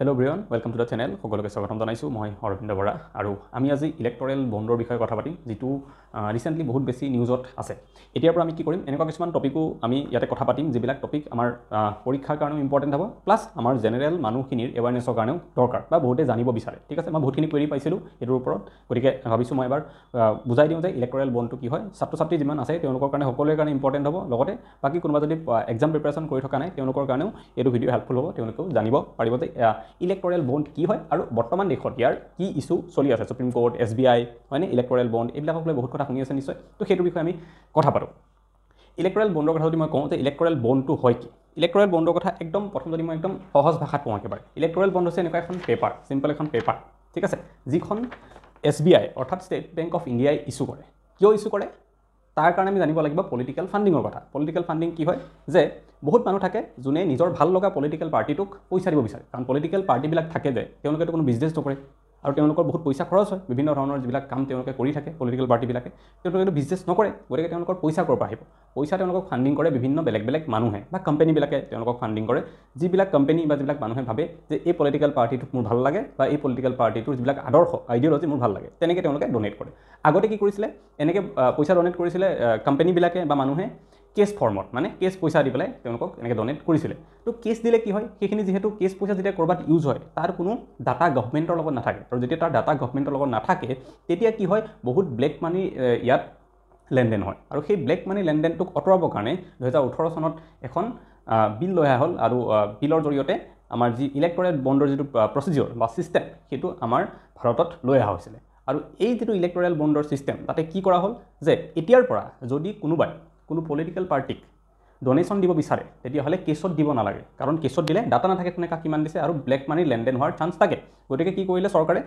hello' everyone welcome to the channel সকলোকে স্বাগতম জনাইছোঁ মই অৰবিন্দ বৰা আৰু আমি আজি ইলেক্টৰেল বণ্ডৰ বিষয়ে কথা পাতিম যিটো ৰিচেণ্টলি বহুত বেছি নিউজত আছে এতিয়াৰ পৰা আমি কি কৰিম এনেকুৱা কিছুমান টপিকো আমি ইয়াতে কথা পাতিম যিবিলাক টপিক আমাৰ পৰীক্ষাৰ কাৰণেও ইম্পৰ্টেণ্ট হ'ব প্লাছ আমাৰ জেনেৰেল মানুহখিনিৰ এৱাৰনেছৰ কাৰণেও দৰকাৰ বা বহুতে জানিব বিচাৰে ঠিক আছে মই বহুতখিনি কুৱেৰি পাইছিলোঁ সেইটোৰ ওপৰত গতিকে ভাবিছোঁ মই এবাৰ বুজাই দিওঁ যে ইলেক্টৰেল বনটো কি হয় ছাত্ৰ ছাত্ৰী যিমান আছে তেওঁলোকৰ কাৰণে সকলোৰে কাৰণে ইম্পৰ্টেণ্ট হ'ব লগতে বাকী কোনোবা যদি এক্সাম প্ৰিপেৰেশ্যন কৰি থকা নাই তেওঁলোকৰ কাৰণেও এইটো ভিডিঅ' হেল্পফুল হ'ব তেওঁলোকেও জানিব পাৰিব যে ইলেক্টৰেল বণ্ড কি হয় আৰু বৰ্তমান দেশত ইয়াৰ কি ইছ্যু চলি আছে supreme court S B I হয়নে ইলেক্টৰেল বণ্ড এইবিলাকক লৈ বহুত কথা শুনি আছে নিশ্চয় তো সেইটোৰ বিষয়ে আমি কথা পাতোঁ ইলেক্ট্ৰেল বণ্ডৰ কথা যদি মই কওঁ যে ইলেক্ট্ৰেল বণ্ডটো হয় কি ইলেক্ট্ৰেল বণ্ডৰ কথা একদম প্ৰথম যদি মই একদম সহজ ভাষাত কওঁ একেবাৰে ইলেক্ট্ৰেল বণ্ড হৈছে এনেকুৱা এখন পেপাৰ চিম্পল এখন পেপাৰ ঠিক আছে যিখন এছ বি আই অৰ্থাৎ ষ্টেট বেংক অফ ইণ্ডিয়াই ইছ্যু কৰে কিয় ইছ্যু কৰে তাৰ কাৰণে আমি জানিব লাগিব পলিটিকেল ফাণ্ডিঙৰ কথা পলিটিকেল ফাণ্ডিং কি হয় যে বহুত মানুহ থাকে যোনে নিজৰ ভাল লগা পলিটিকেল পাৰ্টিটোক পইচা দিব বিচাৰে কাৰণ পলিটিকেল পাৰ্টিবিলাক থাকে যে তেওঁলোকেতো কোনো বিজনেছ নকৰে আৰু তেওঁলোকৰ বহুত পইচা খৰচ হয় বিভিন্ন ধৰণৰ যিবিলাক কাম তেওঁলোকে কৰি থাকে পলিটিকেল পাৰ্টিবিলাকে তেওঁলোকে এইটো বিজনেছ নকৰে গতিকে তেওঁলোকৰ পইচা ক'ৰ পৰা আহিব পইচা তেওঁলোকক ফাণ্ডিং কৰে বিভিন্ন বেলেগ বেলেগ মানুহে বা কোম্পানীবিলাকে তেওঁলোকক ফাণ্ডিং কৰে যিবিলাক কোম্পানী বা যিবিলাক মানুহে ভাবে যে এই পলিটিকেল পাৰ্টিটোক মোৰ ভাল লাগে বা এই পলিটিকেল পাৰ্টিটোৰ যিবিলাক আদৰ্শ আইডিয়লজি মোৰ ভাল লাগে তেনেকৈ তেওঁলোকে ডনেট কৰে আগতে কি কৰিছিলে এনেকৈ পইচা ডনেট কৰিছিলে কোম্পানীবিলাকে বা মানুহে কেছ ফৰ্মত মানে কেছ পইচা দি পেলাই তেওঁলোকক এনেকৈ ডনেট কৰিছিলে তো কেছ দিলে কি হয় সেইখিনি যিহেতু কেছ পইচা যেতিয়া ক'ৰবাত ইউজ হয় তাৰ কোনো ডাটা গভমেণ্টৰ লগত নাথাকে আৰু যেতিয়া তাৰ ডাটা গভমেণ্টৰ লগত নাথাকে তেতিয়া কি হয় বহুত ব্লেক মানি ইয়াত লেনদেন হয় আৰু সেই ব্লেক মানি লেনদেনটোক আঁতৰাবৰ কাৰণে দুহেজাৰ ওঠৰ চনত এখন বিল লৈ অহা হ'ল আৰু বিলৰ জৰিয়তে আমাৰ যি ইলেক্ট্ৰৰেট বণ্ডৰ যিটো প্ৰচিজিয়ৰ বা ছিষ্টেম সেইটো আমাৰ ভাৰতত লৈ অহা হৈছিলে আৰু এই যিটো ইলেক্ট্ৰৰেল বণ্ডৰ ছিষ্টেম তাতে কি কৰা হ'ল যে এতিয়াৰ পৰা যদি কোনোবাই কোনো পলিটিকেল পাৰ্টিক ডনেশ্যন দিব বিচাৰে তেতিয়াহ'লে কেছত দিব নালাগে কাৰণ কেছত দিলে ডাটা নাথাকে কোনে কাক কিমান দিছে আৰু ব্লেক মানিৰ লেনদেন হোৱাৰ চান্স থাকে গতিকে কি কৰিলে চৰকাৰে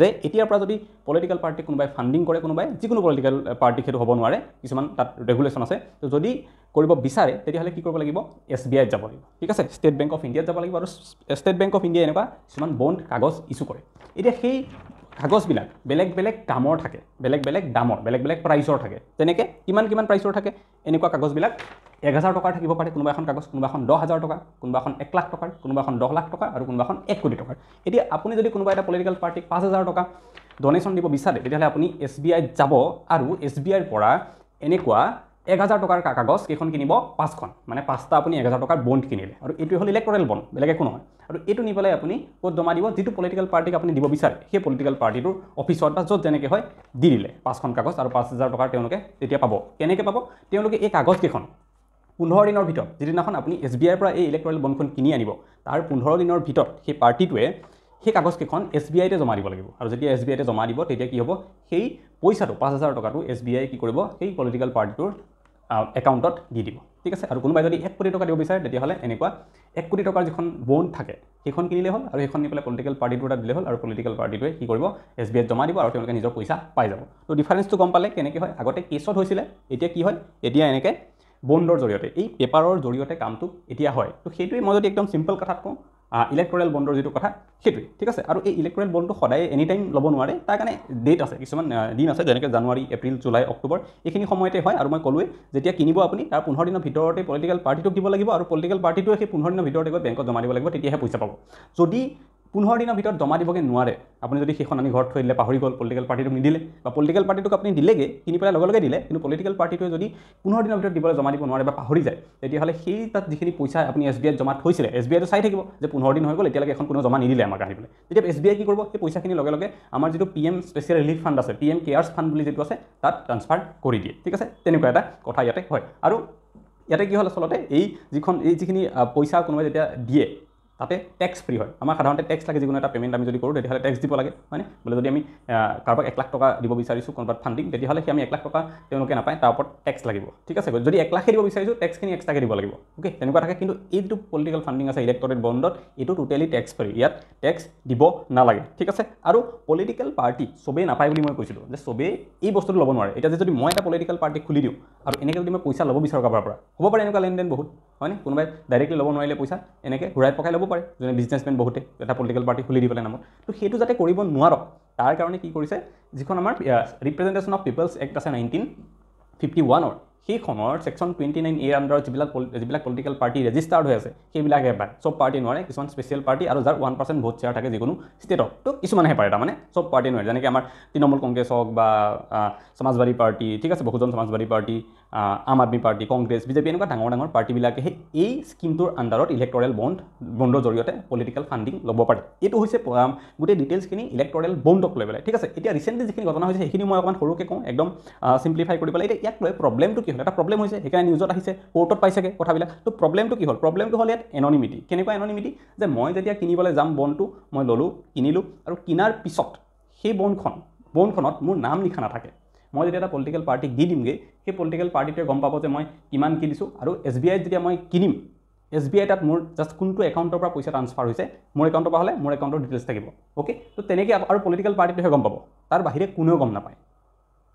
যে এতিয়াৰ পৰা যদি পলিটিকেল পাৰ্টিক কোনোবাই ফাণ্ডিং কৰে কোনোবাই যিকোনো পলিটিকেল পাৰ্টিক সেইটো হ'ব নোৱাৰে কিছুমান তাত ৰেগুলেশ্যন আছে তো যদি কৰিব বিচাৰে তেতিয়াহ'লে কি কৰিব লাগিব এছ বি আইত যাব লাগিব ঠিক আছে ষ্টেট বেংক অফ ইণ্ডিয়াত যাব লাগিব আৰু ষ্টেট বেংক অফ ইণ্ডিয়াই এনেকুৱা কিছুমান বণ্ড কাগজ ইছ্যু কৰে এতিয়া সেই কাগজবিলাক বেলেগ বেলেগ দামৰ থাকে বেলেগ বেলেগ দামৰ বেলেগ বেলেগ প্ৰাইচৰ থাকে তেনেকৈ কিমান কিমান প্ৰাইচৰ থাকে এনেকুৱা কাগজবিলাক এক হাজাৰ টকাৰ থাকিব পাৰে কোনোবা এখন কাগজ কোনোবা এখন দহ হাজাৰ টকা কোনোবা এখন এক লাখ টকাৰ কোনোবা এখন দহ লাখ টকা আৰু কোনোবা এখন এক কোটি টকাৰ এতিয়া আপুনি যদি কোনোবা এটা পলিটিকেল পাৰ্টিক পাঁচ হাজাৰ টকা ডনেশ্যন দিব বিচাৰে তেতিয়াহ'লে আপুনি এছ বি আইত যাব আৰু এছ বি আইৰ পৰা এনেকুৱা এক হাজাৰ টকাৰ কাগজ কেইখন কিনিব পাঁচখন মানে পাঁচটা আপুনি এক হাজাৰ টকাৰ বণ্ড কিনিলে আৰু এইটোৱে হ'ল ইলেক্ট্ৰেল বণ্ড বেলেগ একো নহয় আৰু এইটো নি পেলাই আপুনি ক'ত জমা দিব যিটো পলিটিকেল পাৰ্টিক আপুনি দিব বিচাৰে সেই পলিটিকেল পাৰ্টিটোৰ অফিচত বা য'ত যেনেকৈ হয় দি দিলে পাঁচখন কাগজ আৰু পাঁচ হাজাৰ টকাৰ তেওঁলোকে তেতিয়া পাব কেনেকৈ পাব তেওঁলোকে এই কাগজকেইখন পোন্ধৰ দিনৰ ভিতৰত যিদিনাখন আপুনি এছ বি আইৰ পৰা এই ইলেক্ট্ৰেল বণ্ডখন কিনি আনিব তাৰ পোন্ধৰ দিনৰ ভিতৰত সেই পাৰ্টিটোৱে সেই কাগজকেইখন এছ বি আইতে জমা দিব লাগিব আৰু যেতিয়া এছ বি আইতে জমা দিব তেতিয়া কি হ'ব সেই পইচাটো পাঁচ হাজাৰ টকাটো এছ বি আই কি কৰিব সেই পলিটিকেল পাৰ্টিটোৰ একাউণ্টত দি দিব ঠিক আছে আৰু কোনোবাই যদি এক কোটি টকা দিব বিচাৰে তেতিয়াহ'লে এনেকুৱা এক কোটি টকাৰ যিখন বন থাকে সেইখন কিনিলে হ'ল আৰু সেইখন নি পেলাই পলিটিকেল পাৰ্টিটো এটা দিলে হ'ল আৰু পলিটিকেল পাৰ্টিটোৱে কি কৰিব এছ বি আইত জমা দিব আৰু তেওঁলোকে নিজৰ পইচা পাই যাব তো ডিফাৰেঞ্চটো গম পালে কেনেকৈ হয় আগতে কেছত হৈছিলে এতিয়া কি হয় এতিয়া এনেকৈ বন্দৰ জৰিয়তে এই পেপাৰৰ জৰিয়তে কামটো এতিয়া হয় তো সেইটোৱে মই যদি একদম চিম্পল কথাত কওঁ ইলেক্ট্ৰেল বণ্ডৰ যিটো কথা সেইটোৱে ঠিক আছে আৰু এই ইলেক্টৰেল বণ্ডটো সদায় এনিটাইম ল'ব নোৱাৰে তাৰ কাৰণে ডেট আছে কিছুমান দিন আছে যেনেকৈ জানুৱাৰী এপ্ৰিল জুলাই অক্টোবৰ এইখিনি সময়তে হয় আৰু মই ক'লোৱে যেতিয়া কিনিব আপুনি তাৰ পোন্ধৰ দিনৰ ভিতৰতে পলিটিকেল পাৰ্টিটোক দিব লাগিব আৰু পলিটিকেল পাৰ্টিটোৱে সেই পোন্ধৰ দিনৰ ভিতৰতে গৈ বেংকত জমা দিব লাগিব তেতিয়াহে পইচা পাব যদি পোন্ধৰ দিনৰ ভিতৰত জমা দিবগৈ নোৱাৰে আপুনি যদি সেইখন আনি ঘৰত থৈ দিলে পাহৰি গ'ল পলিটিকেল পাৰ্টিটোক নিদিলে বা পলিটিকেল পাৰ্টিটোক আপুনি দিলেগৈ কিনি পেলাই লগে লগে দিলে কিন্তু পলিটিকেল পাৰ্টিটোৱে যদি পোন্ধৰ দিনৰ ভিতৰত দিবলৈ জমা দিব নোৱাৰে বা পাহৰি যায় তেতিয়াহ'লে সেই তাত যিখিনি পইচা আপুনি এছ বি আইত জমা থৈছিলে এছ বি আইটো চাই থাকিব যে পোন্ধৰ দিন হৈ গ'ল এতিয়ালৈকে এখন কোনো জমা নিদিলে আমাক আহি তেতিয়া এছ বি আই কি কৰিব সেই পইচাখিনি লগে লগে আমাৰ যিটো P M special relief fund আছে পি এম কেয়াৰ্ছ ফাণ্ড বুলি যিটো আছে তাত ট্ৰান্সফাৰ কৰি দিয়ে ঠিক আছে তেনেকুৱা এটা কথা ইয়াতে হয় আৰু ইয়াতে কি হ'ল আচলতে এই যিখন এই যিখিনি পইচা কোনোবাই যেতিয়া দিয়ে তাতে টেক্স ফ্ৰী হয় আমাৰ সাধাৰণতে টেক্স লাগে যিকোনো এটা পে'মেণ্ট আমি যদি কৰোঁ তেতিয়াহ'লে টেক্স দিব লাগে হয়নে বোলে যদি আমি কাৰোবাক এক লাখ টকা দিব বিচাৰিছোঁ কোনোবা ফাণ্ডিং তেতিয়াহ'লে সেই আমি এক লাখ টকা তেওঁলোকে নাপায় তাৰ ওপৰত টেক্স লাগিব ঠিক আছে যদি এক লাখেই দিব বিচাৰিছোঁ টেক্সখিনি এক্সট্ৰাকে দিব লাগিব ওকে তেনেকুৱা থাকে কিন্তু এই যিটো পলিটিকেল ফাণ্ডিং আছে ইলেক্ট'ৰেট বণ্ডত এইটো টোটেলি টেক্স ফ্ৰী ইয়াত টেক্স দিব নালাগে ঠিক আছে আৰু পলিটিকেল পাৰ্টি চবেই নাপায় বুলি মই কৈছিলোঁ যে চবেই এই বস্তুটো ল'ব নোৱাৰে এতিয়া যে যদি মই এটা পলিটিকেল পাৰ্টি খুলি দিওঁ আৰু এনেকৈ যদি মই পইচা ল'ব বিচাৰোঁ কাৰোবাৰ পৰা হ'ব পাৰে এনেকুৱা লেনদেন বহুত হয়নে কোনোবাই ডাইৰেক্টলি ল'ব নোৱাৰিলে পইচা এনেকৈ ঘূৰাই পকাই ল'ব পাৰে যোনে বিজনেছমেন বহুতে এটা পলিটিকেল পাৰ্টি খুলি দি পেলাই নামত তো সেইটো যাতে কৰিব নোৱাৰক তাৰ কাৰণে কি কৰিছে যিখন আমাৰ ৰিপ্ৰেজেণ্টেশ্যন অফ পিপলছ এক্ট আছে নাইনটিন ফিফটি ওৱানৰ সেইখনৰ ছেকশ্যন টুৱেণ্টি নাইন এৰ আণ্ডাৰত যিবিলাক যিবিলাক পলিটিকেল পাৰ্টি ৰেজিষ্টাৰ্ড হৈ আছে সেইবিলাক পায় চব পাৰ্টি নোৱাৰে কিছুমান স্পেচিয়েল পাৰ্টি আৰু যাৰ ওৱান পাৰ্চেণ্ট ভোট শ্বেয়াৰ থাকে যিকোনো ষ্টেটত ত' কিছুমানহে পাৰে তাৰমানে চব পাৰ্টি নোৱাৰে যেনেকৈ আমাৰ তৃণমূল কংগ্ৰেছ হওক বা সমাজবাদী পাৰ্টি ঠিক আছে বহুজন সমাজবাদী পাৰ্টি আম আদমি পাৰ্টি কংগ্ৰেছ বিজেপি এনেকুৱা ডাঙৰ ডাঙৰ পাৰ্টিবিলাকেহে এই স্কিমটোৰ আণ্ডাৰত ইলেক্টৰেল বণ্ড বণ্ডৰ জৰিয়তে পলিটিকেল ফাণ্ডিং ল'ব পাৰে এইটো হৈছে গোটেই ডিটেইলছখিনি ইলেক্টৰেল বণ্ডক লৈ পেলাই ঠিক আছে এতিয়া ৰিচেণ্টলি যিখিনি ঘটনা হৈছে সেইখিনি মই অকণমান সৰুকৈ কওঁ একদম চিম্প্লিফাই কৰি পেলাই এতিয়া ইয়াক লৈ প্ৰব্লেমটো কি হ'ল এটা প্ৰব্লেম হৈছে সেইকাৰণে নিউজত আহিছে কোৰ্টত পাইছেগৈ কথাবিলাক ত' প্ৰব্লেমটো কি হ'ল প্ৰব্লেমটো হ'ল ইয়াত এনমিটি কেনেকুৱা এনমিটি যে মই যেতিয়া কিনিবলৈ যাম বণ্ডটো মই ল'লোঁ কিনিলোঁ আৰু কিনাৰ পিছত সেই বণ্ডখন বণ্ডখনত মোৰ নাম লিখা নাথাকে মই যেতিয়া এটা পলিটিকেল পাৰ্টিক দি দিমগৈ সেই পলিটিকেল পাৰ্টিটোৱে গম পাব যে মই কিমান কি দিছোঁ আৰু এছ বি আইত যেতিয়া মই কিনিম এছ বি আই তাত মোৰ জাষ্ট কোনটো একাউণ্টৰ পৰা পইচা ট্ৰান্সফাৰ হৈছে মোৰ একাউণ্টৰ পৰা হ'লে মোৰ একাউণ্টৰ ডিটেইলছ থাকিব অ'কে তো তেনেকৈ আৰু পলিটিকেল পাৰ্টিটোহে গম পাব তাৰ বাহিৰে কোনেও গম নাপায়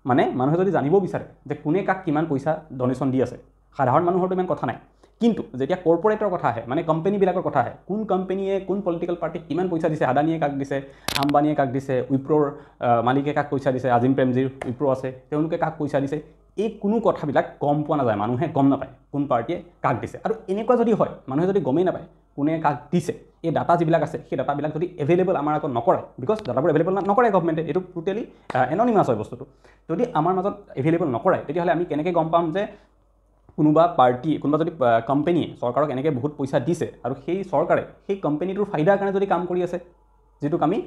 মানে মানুহে যদি জানিব বিচাৰে যে কোনে কাক কিমান পইচা ডনেশ্যন দি আছে সাধাৰণ মানুহৰতো ইমান কথা নাই কিন্তু যেতিয়া কৰ্পৰেটৰ কথা আহে মানে কোম্পানীবিলাকৰ কথা আহে কোন কোম্পানীয়ে কোন পলিটিকেল পাৰ্টীক কিমান পইচা দিছে আদানীয়ে কাক দিছে আম্বানীয়ে কাক দিছে উইপ্ৰ'ৰ মালিকে কাক পইচা দিছে আজিম প্ৰেমজীৰ উইপ্ৰ' আছে তেওঁলোকে কাক পইচা দিছে এই কোনো কথাবিলাক গম পোৱা নাযায় মানুহে গম নাপায় কোন পাৰ্টীয়ে কাক দিছে আৰু এনেকুৱা যদি হয় মানুহে যদি গমেই নাপায় কোনে কাক দিছে এই ডাটা যিবিলাক আছে সেই ডাটাবিলাক যদি এভেইলেবল আমাৰ আগত নকৰে বিকজ ডাটাবোৰ এভেইলেবল নকৰে গভমেণ্টে এইটো টোটেলি এননিমাছ হয় বস্তুটো যদি আমাৰ মাজত এভেইলেবল নকৰে তেতিয়াহ'লে আমি কেনেকৈ গম পাম যে কোনোবা পাৰ্টি কোনোবা যদি কোম্পেনীয়ে চৰকাৰক এনেকৈ বহুত পইচা দিছে আৰু সেই চৰকাৰে সেই কোম্পেনীটোৰ ফাইদাৰ কাৰণে যদি কাম কৰি আছে যিটোক আমি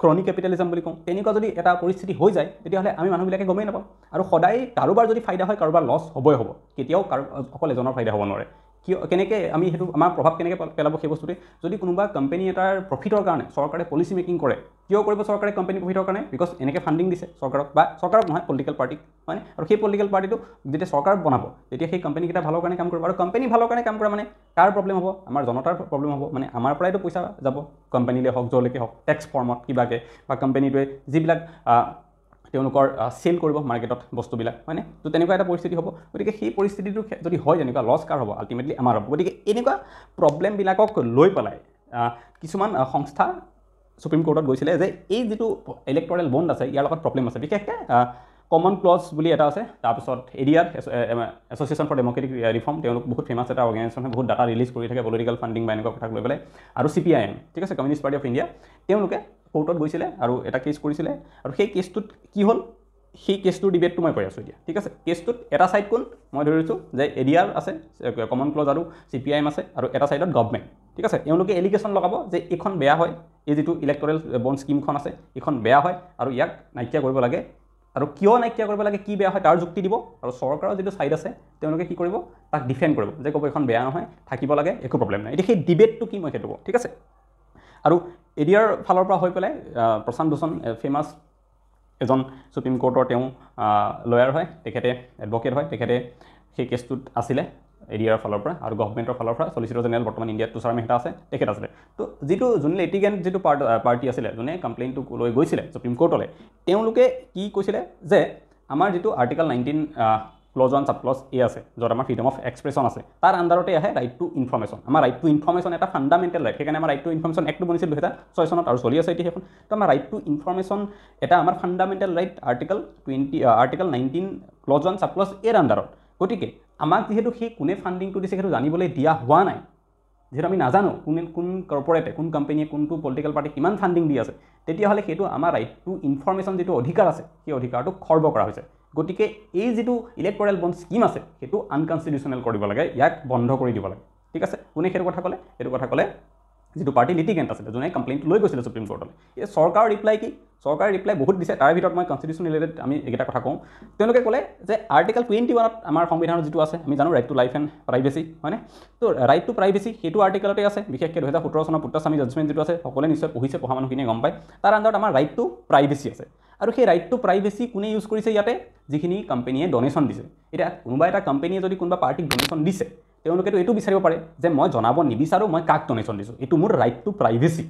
ক্ৰনি কেপিটেলিজম বুলি কওঁ তেনেকুৱা যদি এটা পৰিস্থিতি হৈ যায় তেতিয়াহ'লে আমি মানুহবিলাকে গমেই নাপাওঁ আৰু সদায় কাৰোবাৰ যদি ফাইদা হয় কাৰোবাৰ লছ হ'বই হ'ব কেতিয়াও কাৰো অকল এজনৰ ফাইদা হ'ব নোৱাৰে কিয় কেনেকৈ আমি সেইটো আমাৰ প্ৰভাৱ কেনেকৈ পেলাব সেই বস্তুটোৱে যদি কোনোবা কোম্পেনী এটাৰ প্ৰফিটৰ কাৰণে চৰকাৰে পলিচি মেকিং কৰে কিয় কৰিব চৰকাৰে কোম্পানী প্ৰফিটৰ কাৰণে বিকজ এনেকৈ ফাণ্ডিং দিছে চৰকাৰক বা চৰকাৰক নহয় পলিটিকেল পাৰ্টিক হয়নে আৰু সেই পলিটিকেল পাৰ্টিটো যেতিয়া চৰকাৰক বনাব তেতিয়া সেই কোম্পানীকেইটা ভালৰ কাৰণে কাম কৰিব আৰু কোম্পানী ভালৰ কাৰণে কাম কৰা মানে কাৰ প্ৰব্লেম হ'ব আমাৰ জনতাৰ প্ৰব্লেম হ'ব মানে আমাৰ পৰাইতো পইচা যাব কোম্পানীলৈ হওক য'লৈকে হওক টেক্স ফৰ্মত কিবাকৈ বা কোম্পানীটোৱে যিবিলাক তেওঁলোকৰ চেল কৰিব মাৰ্কেটত বস্তুবিলাক হয়নে তো তেনেকুৱা এটা পৰিস্থিতি হ'ব গতিকে সেই পৰিস্থিতিটো যদি হয় তেনেকুৱা লছ কাৰ হ'ব আল্টিমেটলি আমাৰ হ'ব গতিকে এনেকুৱা প্ৰব্লেমবিলাকক লৈ পেলাই কিছুমান সংস্থা ছুপ্ৰিম কোৰ্টত গৈছিলে যে এই যিটো ইলেক্ট'ৰেল বণ্ড আছে ইয়াৰ লগত প্ৰব্লেম আছে বিশেষকৈ কমন ক্লজ বুলি এটা আছে তাৰপিছত এৰিয়াত এছ'চিয়েশ্যন ফৰ ডেমক্ৰেটিক ৰিফৰ্ম তেওঁলোক বহুত ফেমাছ এটা অৰ্গেনাইজেশ্যন হয় বহুত ডাটা ৰিলিজ কৰি থাকে পলিটিকেল ফাণ্ডিং বা এনেকুৱা কথাক লৈ পেলাই আৰু চি পি আই এম ঠিক আছে কমিউনিষ্ট পাৰ্টি অফ ইণ্ডিয়া তেওঁলোকে কোৰ্টত গৈছিলে আৰু এটা কেছ কৰিছিলে আৰু সেই কেছটোত কি হ'ল সেই কেছটোৰ ডিবেটটো মই কৰি আছোঁ এতিয়া ঠিক আছে কেছটোত এটা ছাইড কোন মই ধৰিছোঁ যে এ ডি আৰ আছে কমন ক্লজ আৰু চি পি আই এম আছে আৰু এটা ছাইডত গভমেণ্ট ঠিক আছে এওঁলোকে এলিগেশ্যন লগাব যে এইখন বেয়া হয় এই যিটো ইলেক্ট'ৰেল বন স্কীমখন আছে এইখন বেয়া হয় আৰু ইয়াক নাইকিয়া কৰিব লাগে আৰু কিয় নাইকিয়া কৰিব লাগে কি বেয়া হয় তাৰ যুক্তি দিব আৰু চৰকাৰৰ যিটো ছাইড আছে তেওঁলোকে কি কৰিব তাক ডিফেণ্ড কৰিব যে ক'ব এইখন বেয়া নহয় থাকিব লাগে একো প্ৰব্লেম নাই এতিয়া সেই ডিবেটটো কি মই সেইটো ঠিক আছে আৰু এডিয়াৰ ফালৰ পৰা হৈ পেলাই প্ৰশান্ত ভূষণ ফেমাছ এজন চুপ্ৰিম কোৰ্টৰ তেওঁ লয়াৰ হয় তেখেতে এডভকেট হয় তেখেতে সেই কেছটোত আছিলে এডিয়াৰ ফালৰ পৰা আৰু গভৰ্ণমেণ্টৰ ফালৰ পৰা চলিচিটৰ জেনেৰেল বৰ্তমান ইণ্ডিয়াত তুষাৰ মেহতা আছে তেখেত আছিলে তো যিটো যোন লেটিগেন যিটো পাৰ্ট পাৰ্টি আছিলে যোনে কমপ্লেইনটো লৈ গৈছিলে চুপ্ৰিম কোৰ্টলৈ তেওঁলোকে কি কৈছিলে যে আমাৰ যিটো article nineteen clause one sub clause A আছে য'ত আমাৰ ফ্ৰীডম অফ এক্সপ্ৰেশ্যন আছে তাৰ আণ্ডাৰতে আহে ৰাইট টু ইনফৰ্মেশ্যন আমাৰ ৰাইট টু ইনফৰ্মেশ্যন এটা ফাণ্ডামেণ্টেল ৰাইট সেইকাৰণে আমাৰ ৰাইট টু ইনফৰ্মেশ্যন এক্টটো বনিছিল দুহেজাৰ ছয় চনত আৰু চলি আছে এতিয়া সেইখন তো আমাৰ ৰাইট টু ইনফৰ্মেশ্যন এটা আমাৰ fundamental right article twenty article nineteen clause one sub clause এৰ আণ্ডাৰত গতিকে আমাক যিহেতু সেই কোনে ফাণ্ডিংটো দিছে সেইটো জানিবলৈ দিয়া হোৱা নাই যিহেতু আমি নাজানো কোনে কোন কৰ্পৰেটে কোন কোম্পেনীয়ে কোনটো পলিটিকেল পাৰ্টি কিমান ফাণ্ডিং দি আছে তেতিয়াহ'লে সেইটো আমাৰ ৰাইট টু ইনফৰমেশ্যন যিটো অধিকাৰ আছে সেই অধিকাৰটো খৰ্ব কৰা হৈছে গতিকে এই যিটো ইলেক্ট'ৰেল বণ্ড স্কিম আছে সেইটো আনকনষ্টিটিউচনেল কৰিব লাগে ইয়াক বন্ধ কৰি দিব লাগে ঠিক আছে কোনে সেইটো কথা ক'লে সেইটো কথা ক'লে যিটো পাৰ্টি লিটিগেণ্ট আছিলে যোনে কমপ্লেইনটো লৈ গৈছিলে চুপ্ৰিম ক'ৰ্টলৈ এই চৰকাৰৰ ৰিপ্লাই কি চৰকাৰে ৰিপ্লাই বহুত দিছে তাৰ ভিতৰত মই কনষ্টিটিউশ্যন ৰিলেটেড আমি এইকেইটা কথা কওঁ তেওঁলোকে ক'লে যে আৰ্টিকেল টুৱেণ্টি ওৱানত আমাৰ সংবিধানৰ যিটো আছে আমি জানো right to life and privacy হয়নে ত' ৰাইট টু প্ৰাইভেচি সেইটো আৰ্টিকেলতে আছে বিশেষকৈ দুহেজাৰ সোতৰ চনৰ পুত্ৰস্বামী জজমেণ্ট যিটো আছে সকলোৱে নিশ্চয় পঢ়িছে পঢ়া মানুহখিনিয়ে গম পায় তাৰ আণ্ডাৰত আমাৰ ৰাইট টু প্ৰাইভেচি আছে আৰু সেই ৰাইট টু প্ৰাইভেচি কোনে ইউজ কৰিছে ইয়াতে যিখিনি কোম্পানীয়ে ডনেশ্যন দিছে এতিয়া কোনোবা এটা কোম্পানীয়ে যদি কোনোবা পাৰ্টিক ডনেশ্যন দিছে তেওঁলোকেতো এইটো বিচাৰিব পাৰে যে মই জনাব নিবিচাৰোঁ মই কাক ডনেশ্যন দিছোঁ এইটো মোৰ ৰাইট টু প্ৰাইভেচি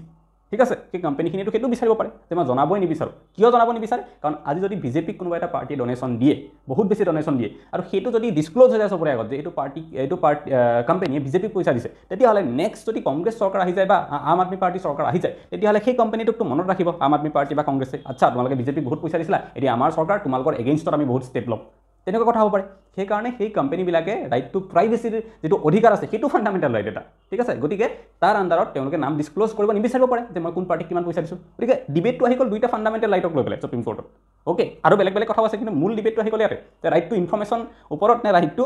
ঠিক আছে সেই কোম্পানীখিনিতো সেইটো বিচাৰিব পাৰে যে মই জনাবই নিবিচাৰোঁ কিয় জনাব নিবিচাৰে কাৰণ আজি যদি বিজেপিক কোনোবা এটা পাৰ্টি ডনেশ্যন দিয়ে বহুত বেছি ডনেশ্যন দিয়ে আৰু সেইটো যদি ডিছক্ল'জ হৈ যায় চবৰে আগত যে এইটো পাৰ্টি এইটো পাৰ্টি কোম্পানীয়ে বিজেপিক পইচা দিছে তেতিয়াহ'লে নেক্সট যদি কংগ্ৰেছ চৰকাৰ আহি যায় বা আম আদমি পাৰ্টি চৰকাৰ আহি যায় তেতিয়াহ'লে সেই কোম্পানীটোকতো মনত ৰাখিব আম আদমি পাৰ্টি বা কংগ্ৰেছে আচ্ছা তোমালোকে বিজেপিক বহুত পইচা দিছিলা এতিয়া আমাৰ চৰকাৰ তোমালোকৰ এগেইনষ্টত আমি বহুত ষ্টেপ ল'ম তেনেকুৱা কথা হ'ব পাৰে সেইকাৰণে সেই কোম্পানীবিলাকে ৰাইট টু প্ৰাইভেচিৰ যিটো অধিকাৰ আছে সেইটো ফাণ্ডামেণ্টেল ৰাইট এটা ঠিক আছে গতিকে তাৰ আণ্ডাৰত তেওঁলোকে নাম ডিছক্ল'জ কৰিব নিবিচাৰিব পাৰে যে মই কোন পাৰ্টিক কিমান পইচা দিছোঁ গতিকে ডিবেটটো আহি গ'ল দুইটা ফাণ্ডামেণ্টেল ৰাইটক লৈ পেলাই চুপ্ৰিম কৰ্টত অ'কে আৰু বেলেগ বেলেগ কথাও আছে কিন্তু মূল ডিবেটটো আহি গ'ল ইয়াতে যে ৰাইট টু ইনফৰ্মেশ্যন ওপৰত নে ৰাইট টু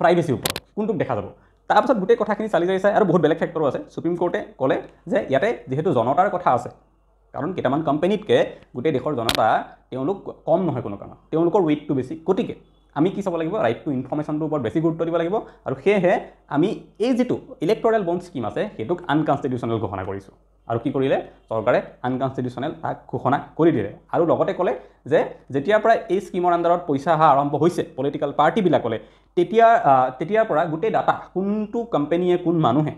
প্ৰাইভেচিৰ ওপৰত কোনটোক দেখা যাব তাৰপাছত গোটেই কথাখিনি চালি জাৰি চাই আৰু বহুত বেলেগ ফেক্টৰো আছে চুপ্ৰিম কোৰ্টে ক'লে যে ইয়াতে যিহেতু জনতাৰ কথা আছে কাৰণ কেইটামান কোম্পেনীতকৈ গোটেই দেশৰ জনতা তেওঁলোক কম নহয় কোনো কাৰণত তেওঁলোকৰ ৱেইটটো বেছি গতিকে আমি কি চাব লাগিব ৰাইট টু ইনফৰ্মেশ্যনটোৰ ওপৰত বেছি গুৰুত্ব দিব লাগিব আৰু সেয়েহে আমি এই যিটো ইলেক্ট'ৰেল বণ্ড স্কীম আছে সেইটোক আনকনষ্টিটিউচনেল ঘোষণা কৰিছোঁ আৰু কি কৰিলে চৰকাৰে আনকনষ্টিটিউচনেল তাক ঘোষণা কৰি দিলে আৰু লগতে ক'লে যে যেতিয়াৰ পৰা এই স্কীমৰ আণ্ডাৰত পইচা অহা আৰম্ভ হৈছে পলিটিকেল পাৰ্টিবিলাকলৈ তেতিয়া তেতিয়াৰ পৰা গোটেই ডাটা কোনটো কোম্পেনীয়ে কোন মানুহে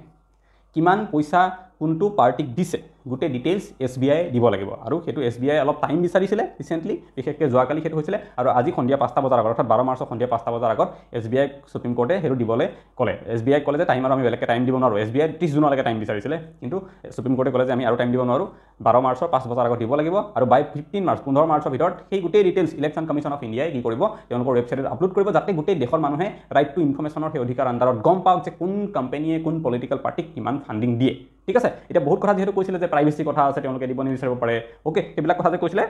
কিমান পইচা কোনটো পাৰ্টিক দিছে গোটেই ডিটেইলছ এছ বি আই দিব লাগিব আৰু সেইটো এছ বি আই অলপ টাইম বিচাৰিছিলে ৰিচেণ্টলি বিশেষকৈ যোৱাকালি সেইটো হৈছিলে আৰু আজি সন্ধিয়া পাঁচটা বজাৰ আগত অৰ্থাৎ বাৰ মাৰ্চৰ সন্ধিয়া পাঁচটা বজাৰ আগত এছ বি আই চুপ্ৰিম কৰ্টে সেইটো দিবলৈ ক'লে এছ বি আই ক'লে যে টাইম আৰু আমি বেলেগকৈ টাইম দিব নোৱাৰোঁ এছ বি আই ত্ৰিছ জুনলৈকে টাইম বিচাৰিছিলে কিন্তু চুপ্ৰিম কৰ্টে ক'লে যে আমি আৰু টাইম দিব নোৱাৰোঁ বাৰ মাৰ্চৰ পাঁচ বজাৰ আগত দিব লাগিব আৰু বাই ফিফটিন মাৰ্চ পোন্ধৰ মাৰ্চৰ ভিতৰত সেই গোটেই ডিটেইলছ ইলেকশ্যন কমিশ্যন অফ ইণ্ডিয়াই কি কৰিব তেওঁলোকৰ ৱেবছাইটত আপলোড কৰিব যাতে গোটেই দেশৰ মানুহে ৰাইট টু ইনফৰমেশ্যনৰ সেই অধিকাৰ আণ্ডাৰত গম পাওক যে কোন কোম্পানীয়ে কোন পলিটিকেল পাৰ্টিক কিমান ফাণ্ডিং দিয়ে ঠিক আছে এতিয়া বহুত কথা যিহেতু কৈছিলে যে প্ৰাইভেচি কথা আছে তেওঁলোকে দিব নিবিচাৰিব পাৰে অ'কে সেইবিলাক কথা যে কৈছিলে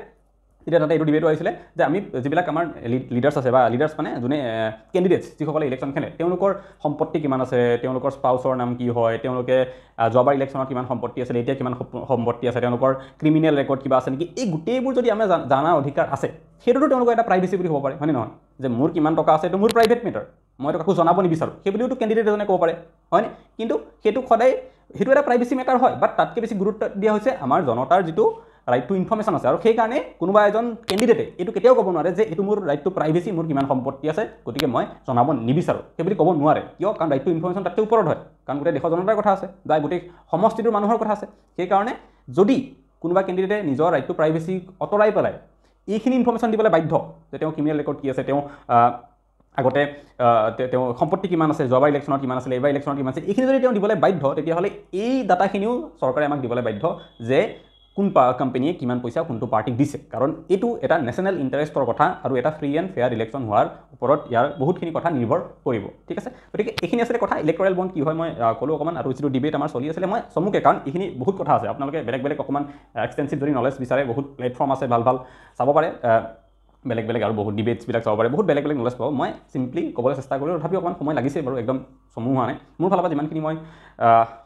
এতিয়া তাতে এইটো ডিবেটো আহিছিলে যে আমি যিবিলাক আমাৰ লিডাৰ্ছ আছে বা লিডাৰ্ছ মানে যোনে কেণ্ডিডেটছ যিসকলে ইলেকশ্যন খেলে তেওঁলোকৰ সম্পত্তি কিমান আছে তেওঁলোকৰ স্পাউচৰ নাম কি হয় তেওঁলোকে যোৱাবাৰ ইলেকশ্যনত কিমান সম্পত্তি আছিলে এতিয়া কিমান সম্পত্তি আছে তেওঁলোকৰ ক্ৰিমিনেল ৰেকৰ্ড কিবা আছে নেকি এই গোটেইবোৰ যদি আমি জানাৰ অধিকাৰ আছে সেইটোতো তেওঁলোকৰ এটা প্ৰাইভেচি বুলি ক'ব পাৰে হয়নে নহয় যে মোৰ কিমান টকা আছে এইটো মোৰ প্ৰাইভেট মেটাৰ মই এইটো কাকো জনাব নিবিচাৰোঁ সেই বুলিওতো কেণ্ডিডেট এজনে ক'ব পাৰে হয়নে কিন্তু সেইটো সদায় সেইটো এটা প্ৰাইভেচি মেটাৰ হয় বাট তাতকৈ বেছি গুৰুত্ব দিয়া হৈছে আমাৰ জনতাৰ যিটো ৰাইট টু ইনফৰ্মেশ্যন আছে আৰু সেইকাৰণে কোনোবা এজন কেণ্ডিডেটে এইটো কেতিয়াও ক'ব নোৱাৰে যে এইটো মোৰ ৰাইট টু প্ৰাইভেচি মোৰ কিমান সম্পত্তি আছে গতিকে মই জনাব নিবিচাৰোঁ সেই বুলি ক'ব নোৱাৰে কিয় কাৰণ ৰাইট টু ইনফৰ্মেশ্যন তাতকৈ ওপৰত হয় কাৰণ গোটেই দেশৰ জনতাৰ কথা আছে বা গোটেই সমষ্টিটোৰ মানুহৰ কথা আছে সেইকাৰণে যদি কোনোবা কেণ্ডিডেটে নিজৰ ৰাইট টু প্ৰাইভেচি আঁতৰাই পেলাই এইখিনি ইনফৰ্মেশ্যন দিবলৈ বাধ্য যে তেওঁ ক্ৰিমিনেল ৰেকৰ্ড কি আছে তেওঁ আগতে তেওঁ সম্পত্তি কিমান আছে যোৱাবাৰ ইলেকশ্যনত কিমান আছিলে এইবাৰ ইলেকশ্যনত কিমান আছে এইখিনি যদি তেওঁ দিবলৈ বাধ্য তেতিয়াহ'লে এই ডাটাখিনিও চৰকাৰে আমাক দিবলৈ বাধ্য যে কোন কোম্পানীয়ে কিমান পইচা কোনটো পাৰ্টিক দিছে কাৰণ এইটো এটা নেশ্যনেল ইণ্টাৰেষ্টৰ কথা আৰু এটা ফ্ৰী এণ্ড ফেয়াৰ ইলেকশ্যন হোৱাৰ ওপৰত ইয়াৰ বহুতখিনি কথা নিৰ্ভৰ কৰিব ঠিক আছে গতিকে এইখিনি আছিলে কথা ইলেক্টৰেল বণ্ড কি হয় মই ক'লোঁ অকণমান আৰু যিটো ডিবেট আমাৰ চলি আছিলে মই চমুকে কাৰণ এইখিনি বহুত কথা আছে আপোনালোকে বেলেগ বেলেগ অকণমান এক্সটেনচিভ যদি নলেজ বিচাৰে বহুত প্লেটফৰ্ম আছে ভাল ভাল চাব পাৰে বেলেগ বেলেগ আৰু বহুত ডিবেটছবিলাক চাব পাৰে বহুত বেলেগ বেলেগ নলেজ পাব মই চিম্পলি ক'বলৈ চেষ্টা কৰিলোঁ তথাপিও অকণমান সময় লাগিছে বাৰু একদম চমু হোৱা নাই মোৰ ফালৰ পৰা যিমানখিনি মই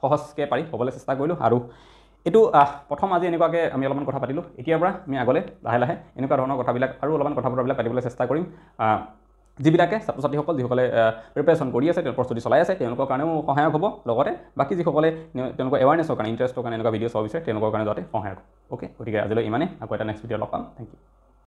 সহজকৈ পাৰি ক'বলৈ চেষ্টা কৰিলোঁ আৰু এইটো প্ৰথম আজি এনেকুৱাকৈ আমি অলপমান কথা পাতিলোঁ এতিয়াৰ পৰা আমি আগলৈ লাহে লাহে এনেকুৱা ধৰণৰ কথাবিলাক আৰু অলপমান কথা বতৰাবিলাক পাতিবলৈ চেষ্টা কৰিম যিবিলাকে ছাত্ৰ ছাত্ৰীসকল যিসকলে প্ৰিপেৰেশ্যন কৰি আছে তেওঁ প্ৰস্তুতি চলাই আছে তেওঁলোকৰ কাৰণেও সহায়ক হ'ব লগতে বাকী যিসকলে তেওঁলোকৰ এৱাৰনেছৰ কাৰণে ইণ্টাৰেষ্টৰ কাৰণে এনেকুৱা ভিডিঅ' চাব বিচাৰে তেওঁলোকৰ কাৰণে যাতে সহায়ক অ'কে গতিকে আজিলৈ ইমানেই আকৌ এটা নেক্সট ভিডিঅ' লগ পাম থেংক ইউ